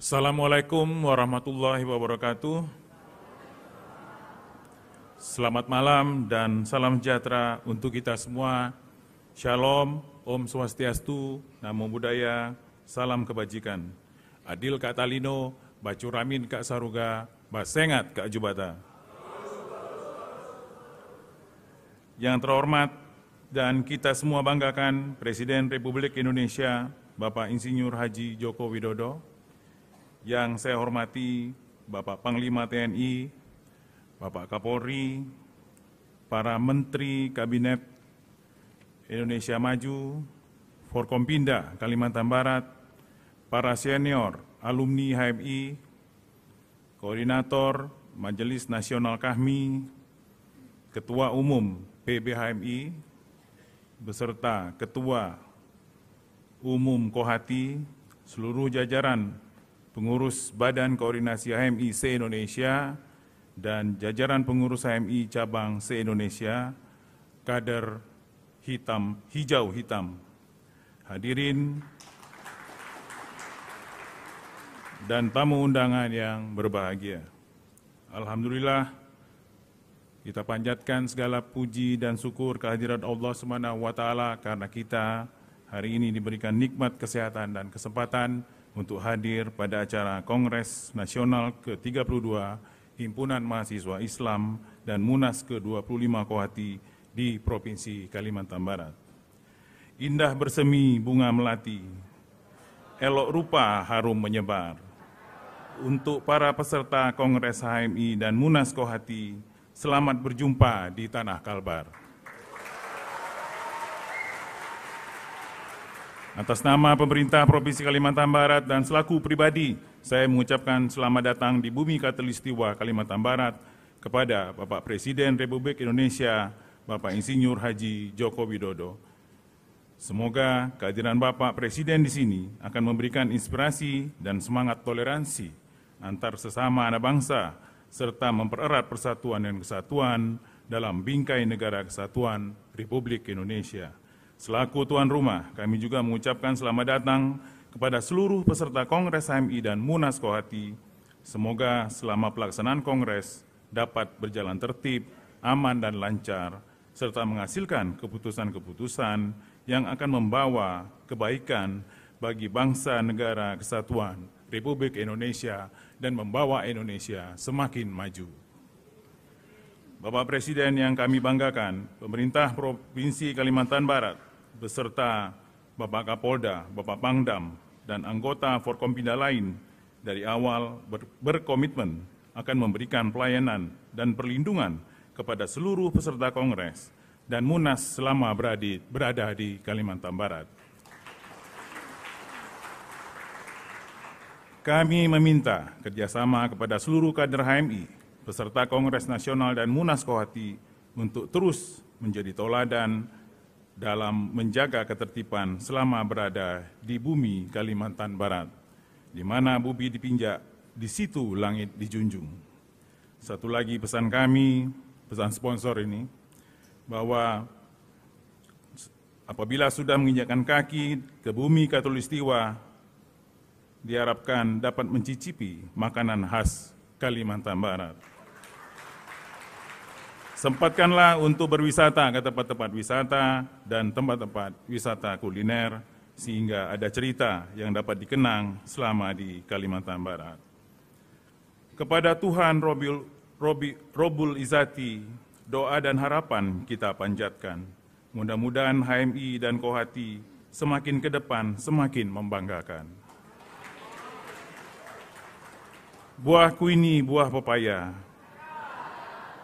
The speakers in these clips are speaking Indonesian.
Assalamualaikum warahmatullahi wabarakatuh. Selamat malam dan salam sejahtera untuk kita semua. Shalom, Om Swastiastu, Namo Buddhaya, Salam Kebajikan. Adil Kak Talino, Bacuramin Kak Saruga, Basengat Kak Jubata. Yang terhormat dan kita semua banggakan Presiden Republik Indonesia, Bapak Insinyur Haji Joko Widodo, yang saya hormati Bapak Panglima TNI, Bapak Kapolri, para Menteri Kabinet Indonesia Maju, Forkompinda Kalimantan Barat, para senior alumni HMI, Koordinator Majelis Nasional Kahmi, Ketua Umum PB HMI, beserta Ketua Umum Kohati, seluruh jajaran pengurus Badan Koordinasi HMI se-Indonesia dan jajaran pengurus HMI cabang se-Indonesia, kader hitam, hijau hitam. Hadirin dan tamu undangan yang berbahagia. Alhamdulillah, kita panjatkan segala puji dan syukur kehadiran Allah Subhanahu wa taala karena kita hari ini diberikan nikmat kesehatan dan kesempatan untuk hadir pada acara Kongres Nasional ke-32 Himpunan Mahasiswa Islam dan Munas ke-25 Kohati di Provinsi Kalimantan Barat. Indah bersemi bunga melati, elok rupa harum menyebar. Untuk para peserta Kongres HMI dan Munas Kohati, selamat berjumpa di Tanah Kalbar. Atas nama pemerintah Provinsi Kalimantan Barat dan selaku pribadi, saya mengucapkan selamat datang di bumi katulistiwa Kalimantan Barat kepada Bapak Presiden Republik Indonesia, Bapak Insinyur Haji Joko Widodo. Semoga kehadiran Bapak Presiden di sini akan memberikan inspirasi dan semangat toleransi antar sesama anak bangsa serta mempererat persatuan dan kesatuan dalam bingkai negara kesatuan Republik Indonesia. Selaku tuan rumah, kami juga mengucapkan selamat datang kepada seluruh peserta Kongres HMI dan Munas Kohati. Semoga selama pelaksanaan Kongres dapat berjalan tertib, aman dan lancar, serta menghasilkan keputusan-keputusan yang akan membawa kebaikan bagi bangsa negara kesatuan Republik Indonesia dan membawa Indonesia semakin maju. Bapak Presiden yang kami banggakan, pemerintah Provinsi Kalimantan Barat beserta Bapak Kapolda, Bapak Pangdam, dan anggota Forkompinda lain dari awal ber berkomitmen akan memberikan pelayanan dan perlindungan kepada seluruh peserta Kongres dan Munas selama beradi, berada di Kalimantan Barat. Kami meminta kerjasama kepada seluruh kader HMI, peserta Kongres Nasional dan Munas Kohati untuk terus menjadi toladan dalam menjaga ketertiban selama berada di bumi Kalimantan Barat. Di mana bumi dipinjak, di situ langit dijunjung. Satu lagi pesan kami, pesan sponsor ini, bahwa apabila sudah menginjakkan kaki ke bumi Katulistiwa, diharapkan dapat mencicipi makanan khas Kalimantan Barat. Sempatkanlah untuk berwisata ke tempat-tempat wisata dan tempat-tempat wisata kuliner, sehingga ada cerita yang dapat dikenang selama di Kalimantan Barat. Kepada Tuhan Robil, Robi, Robul Izati, doa dan harapan kita panjatkan. Mudah-mudahan HMI dan Kohati semakin ke depan semakin membanggakan. Buah kuini, buah pepaya,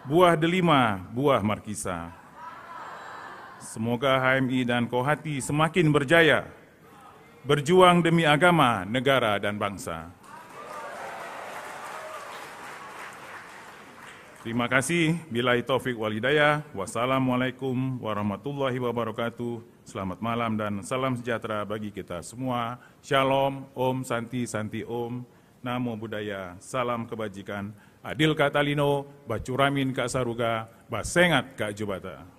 buah delima, buah markisa. Semoga HMI dan Kohati semakin berjaya, berjuang demi agama, negara, dan bangsa. Terima kasih. Bila taufik walidaya. Wassalamualaikum warahmatullahi wabarakatuh. Selamat malam dan salam sejahtera bagi kita semua. Shalom, Om Santi Santi Om. Namo Buddhaya, salam kebajikan, Adil Katalino, talino, bacuramin Kak saruga, basengat Kak jubata.